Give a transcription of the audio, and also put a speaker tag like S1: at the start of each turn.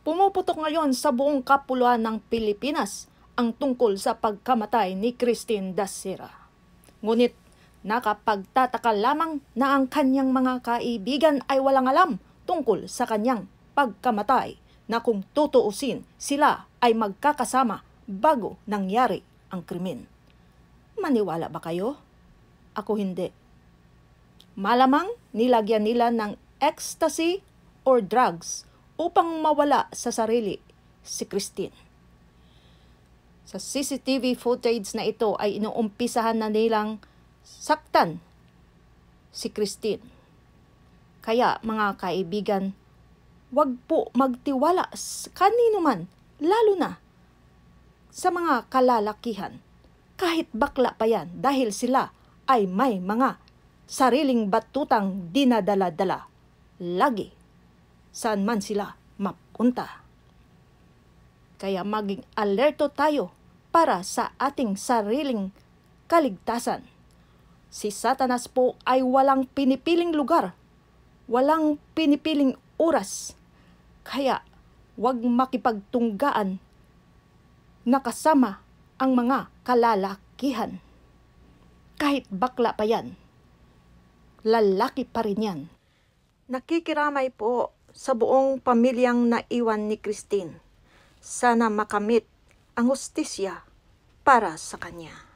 S1: Pumuputok ngayon sa buong kapuluan ng Pilipinas ang tungkol sa pagkamatay ni Christine Dasira. Ngunit nakapagtataka lamang na ang kanyang mga kaibigan ay walang alam tungkol sa kanyang pagkamatay na kung tutuusin sila ay magkakasama bago nangyari ang krimen. Maniwala ba kayo? Ako hindi. Malamang nilagyan nila ng ecstasy or drugs upang mawala sa sarili si Christine. Sa CCTV footage na ito ay inuumpisahan na nilang saktan si Christine. Kaya mga kaibigan, huwag po magtiwala kanino man, lalo na sa mga kalalakihan. Kahit bakla pa yan dahil sila ay may mga sariling batutang dinadala-dala lagi saan man sila mapunta. Kaya maging alerto tayo para sa ating sariling kaligtasan. Si Satanas po ay walang pinipiling lugar, walang pinipiling oras. Kaya huwag makipagtunggaan nakasama ang mga kalalakihan. Kahit bakla pa yan, lalaki pa rin yan. Nakikiramay po sa buong pamilyang naiwan ni Christine. Sana makamit ang hustisya para sa kanya.